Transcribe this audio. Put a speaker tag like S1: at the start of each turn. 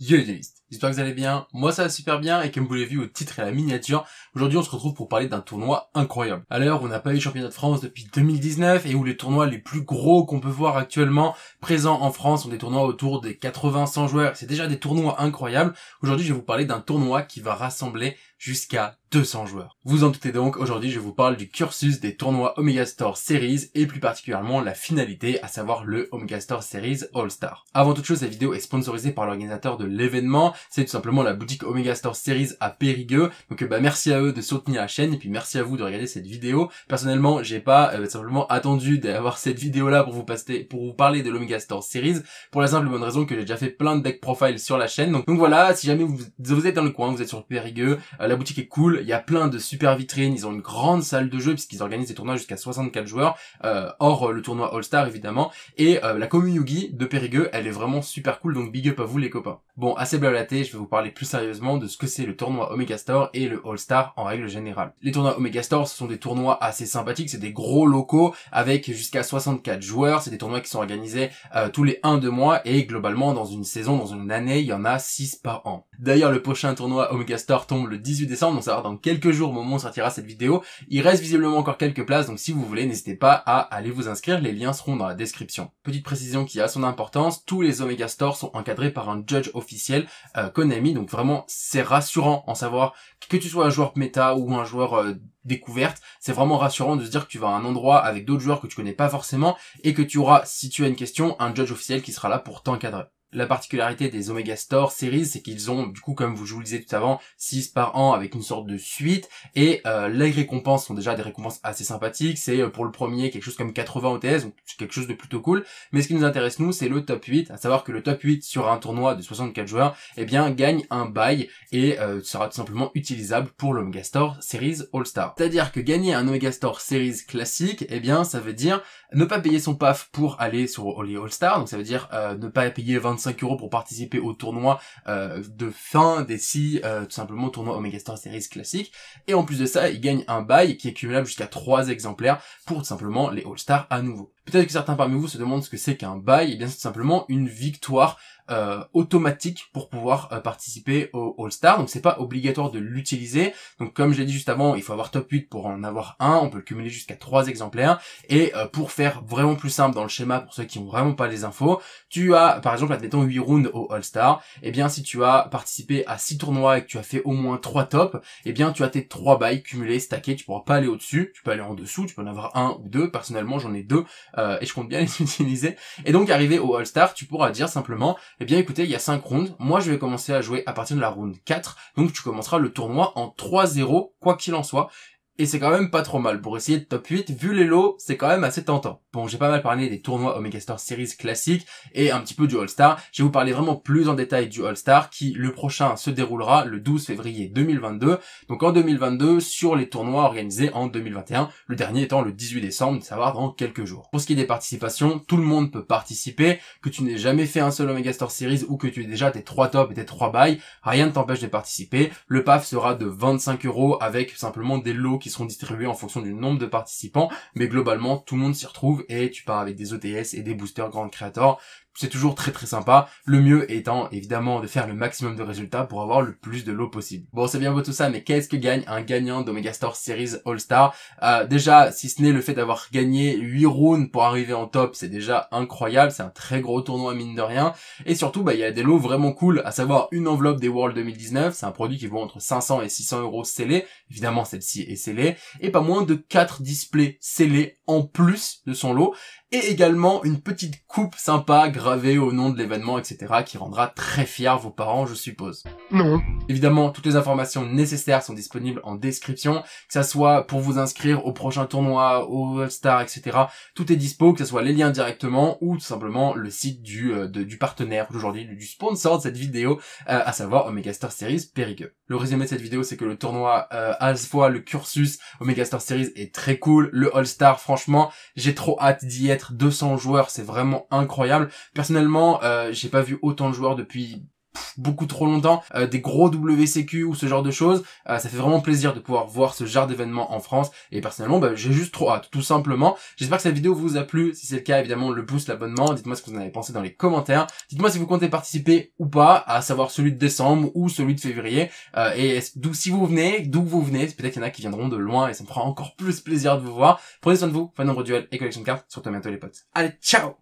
S1: Юрист. J'espère que vous allez bien. Moi, ça va super bien. Et comme vous l'avez vu au titre et à la miniature, aujourd'hui, on se retrouve pour parler d'un tournoi incroyable. À l'heure où on n'a pas eu championnat de France depuis 2019 et où les tournois les plus gros qu'on peut voir actuellement présents en France sont des tournois autour des 80-100 joueurs. C'est déjà des tournois incroyables. Aujourd'hui, je vais vous parler d'un tournoi qui va rassembler jusqu'à 200 joueurs. Vous en doutez donc, aujourd'hui je vous parle du cursus des tournois Omega Store Series et plus particulièrement la finalité, à savoir le Omega Store Series All Star. Avant toute chose, la vidéo est sponsorisée par l'organisateur de l'événement c'est tout simplement la boutique Omega Store Series à Périgueux. Donc bah merci à eux de soutenir la chaîne et puis merci à vous de regarder cette vidéo. Personnellement, j'ai pas euh, simplement attendu d'avoir cette vidéo là pour vous passer pour vous parler de l'Omega Store Series pour la simple et bonne raison que j'ai déjà fait plein de deck profiles sur la chaîne. Donc, donc voilà, si jamais vous, êtes dans le coin, vous êtes sur Périgueux, euh, la boutique est cool, il y a plein de super vitrines, ils ont une grande salle de jeu puisqu'ils organisent des tournois jusqu'à 64 joueurs euh, hors le tournoi All-Star évidemment et la commune Yugi de Périgueux, elle est vraiment super cool donc big up à vous les copains. Bon, assez blabla je vais vous parler plus sérieusement de ce que c'est le tournoi Omega Store et le All Star en règle générale. Les tournois Omega Store, ce sont des tournois assez sympathiques, c'est des gros locaux avec jusqu'à 64 joueurs, c'est des tournois qui sont organisés euh, tous les 1-2 mois et globalement dans une saison, dans une année, il y en a 6 par an. D'ailleurs, le prochain tournoi Omega Store tombe le 18 décembre, on ça va dans quelques jours au moment où on sortira cette vidéo. Il reste visiblement encore quelques places, donc si vous voulez, n'hésitez pas à aller vous inscrire, les liens seront dans la description. Petite précision qui a son importance, tous les Omega Store sont encadrés par un judge officiel euh, Konami. Donc vraiment, c'est rassurant en savoir que tu sois un joueur méta ou un joueur euh, découverte. C'est vraiment rassurant de se dire que tu vas à un endroit avec d'autres joueurs que tu connais pas forcément et que tu auras, si tu as une question, un judge officiel qui sera là pour t'encadrer. La particularité des Omega Store Series, c'est qu'ils ont, du coup, comme vous, je vous le disais tout avant, 6 par an avec une sorte de suite. Et euh, les récompenses sont déjà des récompenses assez sympathiques. C'est euh, pour le premier quelque chose comme 80 OTS, donc quelque chose de plutôt cool. Mais ce qui nous intéresse, nous, c'est le top 8. À savoir que le top 8 sur un tournoi de 64 joueurs, eh bien, gagne un bail et euh, sera tout simplement utilisable pour l'Omega Store Series All-Star. C'est-à-dire que gagner un Omega Store Series classique, eh bien, ça veut dire ne pas payer son PAF pour aller sur les All-Star. Donc ça veut dire ne pas payer 20 euros pour participer au tournoi euh, de fin des six, euh, tout simplement tournoi Omega Star Series classique. Et en plus de ça, il gagne un bail qui est cumulable jusqu'à 3 exemplaires pour tout simplement les All-Stars à nouveau. Peut-être que certains parmi vous se demandent ce que c'est qu'un bail, et eh bien c'est simplement une victoire euh, automatique pour pouvoir euh, participer au All-Star. Donc c'est pas obligatoire de l'utiliser. Donc comme je l'ai dit juste avant, il faut avoir top 8 pour en avoir un. On peut le cumuler jusqu'à 3 exemplaires. Et euh, pour faire vraiment plus simple dans le schéma pour ceux qui ont vraiment pas les infos, tu as par exemple admettons 8 rounds au All-Star. Et eh bien si tu as participé à 6 tournois et que tu as fait au moins 3 tops, et eh bien tu as tes 3 bails cumulés, stackés. Tu pourras pas aller au-dessus, tu peux aller en dessous, tu peux en avoir un ou deux. Personnellement j'en ai deux euh, et je compte bien les utiliser. Et donc arrivé au All-Star, tu pourras dire simplement, eh bien écoutez, il y a 5 rounds, moi je vais commencer à jouer à partir de la round 4, donc tu commenceras le tournoi en 3-0, quoi qu'il en soit. Et c'est quand même pas trop mal pour essayer de top 8, vu les lots, c'est quand même assez tentant. Bon, j'ai pas mal parlé des tournois Omega Store Series classiques et un petit peu du All-Star. Je vais vous parler vraiment plus en détail du All-Star qui, le prochain, se déroulera le 12 février 2022. Donc en 2022, sur les tournois organisés en 2021, le dernier étant le 18 décembre, ça va dans quelques jours. Pour ce qui est des participations, tout le monde peut participer, que tu n'aies jamais fait un seul Omega Store Series ou que tu aies déjà tes 3 tops et tes 3 bails, rien ne t'empêche de participer. Le PAF sera de 25 euros avec simplement des lots qui seront distribués en fonction du nombre de participants, mais globalement tout le monde s'y retrouve et tu pars avec des OTS e et des boosters Grand Creator c'est toujours très très sympa. Le mieux étant évidemment de faire le maximum de résultats pour avoir le plus de lots possible. Bon, c'est bien beau tout ça, mais qu'est-ce que gagne un gagnant d'Omega Store Series All-Star euh, Déjà, si ce n'est le fait d'avoir gagné 8 rounds pour arriver en top, c'est déjà incroyable. C'est un très gros tournoi mine de rien. Et surtout, bah, il y a des lots vraiment cool, à savoir une enveloppe des World 2019. C'est un produit qui vaut entre 500 et 600 euros scellé. Évidemment, celle-ci est scellée. Et pas moins de 4 displays scellés plus de son lot, et également une petite coupe sympa gravée au nom de l'événement, etc., qui rendra très fier vos parents, je suppose. Non. Évidemment, toutes les informations nécessaires sont disponibles en description, que ça soit pour vous inscrire au prochain tournoi, au All Star, etc. Tout est dispo, que ce soit les liens directement ou simplement le site du, euh, du partenaire d'aujourd'hui, du sponsor de cette vidéo, euh, à savoir Omega Star Series Périgueux. Le résumé de cette vidéo, c'est que le tournoi, à ce fois le cursus Omega Star Series est très cool, le All Star, franchement, franchement, j'ai trop hâte d'y être. 200 joueurs, c'est vraiment incroyable. Personnellement, euh, j'ai pas vu autant de joueurs depuis beaucoup trop longtemps, euh, des gros WCQ ou ce genre de choses. Euh, ça fait vraiment plaisir de pouvoir voir ce genre d'événement en France. Et personnellement, bah, j'ai juste trop hâte, tout simplement. J'espère que cette vidéo vous a plu. Si c'est le cas, évidemment, le pouce, l'abonnement. Dites-moi ce que vous en avez pensé dans les commentaires. Dites-moi si vous comptez participer ou pas, à savoir celui de décembre ou celui de février. Euh, et d'où si vous venez, d'où vous venez, peut-être qu'il y en a qui viendront de loin et ça me fera encore plus plaisir de vous voir. Prenez soin de vous, fin nombre duel et collection de cartes. Surtout bientôt les potes. Allez, ciao